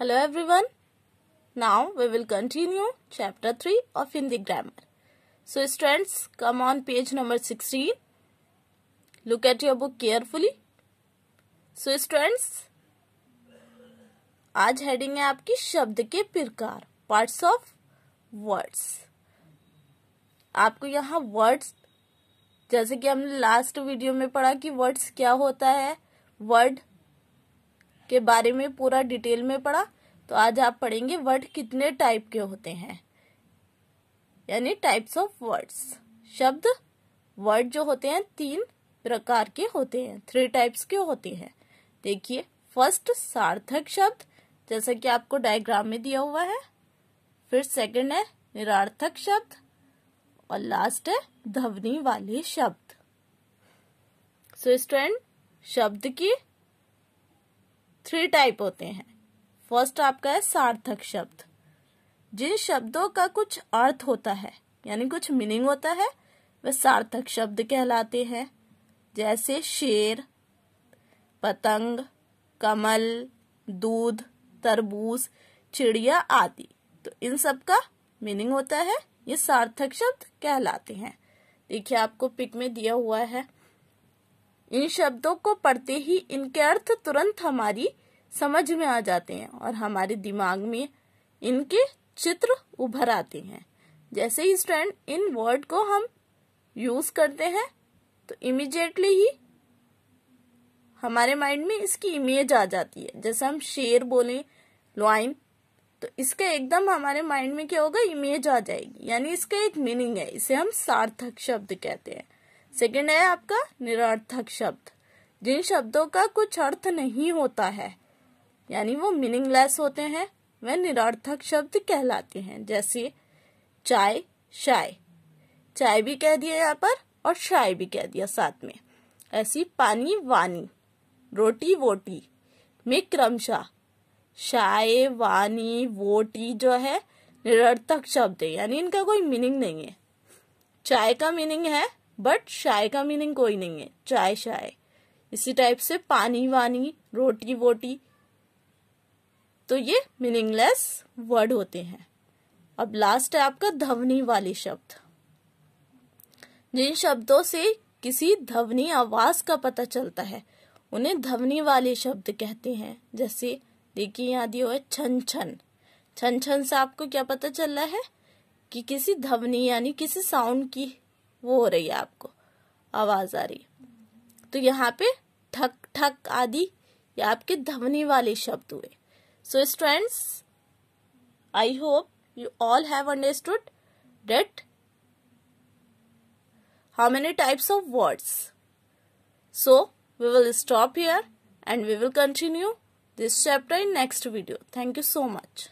Hello everyone. Now we will continue chapter 3 of Hindi grammar. So students come on page number 16. Look at your book carefully. So students आज heading है आपकी शब्द के प्रकार parts of words आपको यहाँ words जैसे कि हमने लास्ट वीडियो में पढ़ा कि वर्ड्स क्या होता है वर्ड के बारे में पूरा डिटेल में पढ़ा तो आज आप पढ़ेंगे वर्ड कितने टाइप के होते हैं यानी टाइप्स ऑफ वर्ड्स शब्द वर्ड जो होते हैं तीन प्रकार के होते हैं थ्री टाइप्स के होते हैं देखिए फर्स्ट सार्थक शब्द जैसा कि आपको डायग्राम में दिया हुआ है फिर सेकंड है निरार्थक शब्द और लास्ट है ध्वनि वाले शब्द सो so, स्टूडेंट शब्द की थ्री टाइप होते हैं फर्स्ट आपका है सार्थक शब्द जिन शब्दों का कुछ अर्थ होता है यानी कुछ मीनिंग होता है वे सार्थक शब्द कहलाते हैं जैसे शेर पतंग कमल दूध तरबूज चिड़िया आदि तो इन सब का मीनिंग होता है ये सार्थक शब्द कहलाते हैं देखिए आपको पिक में दिया हुआ है इन शब्दों को पढ़ते ही इनके अर्थ तुरंत हमारी समझ में आ जाते हैं और हमारे दिमाग में इनके चित्र उभर आते हैं जैसे ही स्टैंड इन वर्ड को हम यूज करते हैं तो इमिजिएटली ही हमारे माइंड में इसकी इमेज आ जाती है जैसे हम शेर बोले लाइन तो इसका एकदम हमारे माइंड में क्या होगा इमेज आ जाएगी यानी इसका एक मीनिंग है इसे हम सार्थक शब्द कहते हैं सेकेंड है आपका निरर्थक शब्द जिन शब्दों का कुछ अर्थ नहीं होता है यानी वो मीनिंगलेस होते हैं वे निरर्थक शब्द कहलाते हैं जैसे चाय शाय चाय भी कह दिया यहाँ पर और शाय भी कह दिया साथ में ऐसी पानी वानी रोटी वोटी में क्रमशः शाय वानी वोटी जो है निरर्थक शब्द है यानी इनका कोई मीनिंग नहीं है चाय का मीनिंग है बट शाय का मीनिंग कोई नहीं है चाय शाय इसी टाइप से पानी वानी रोटी वोटी तो ये मीनिंगलेस वर्ड होते हैं अब लास्ट है आपका ध्वनि वाले शब्द जिन शब्दों से किसी ध्वनि आवाज का पता चलता है उन्हें ध्वनि वाले शब्द कहते हैं जैसे देखिए यहाँ दिया हुआ छन छन छन छन से आपको क्या पता चल रहा है कि किसी ध्वनि यानी किसी साउंड की वो हो रही है आपको आवाज आ रही तो यहाँ पे ठक ठक आदि ये आपके ध्वनि वाले शब्द हुए So friends, I hope you all have understood that how many types of words. So we will stop here and we will continue this chapter in next video. Thank you so much.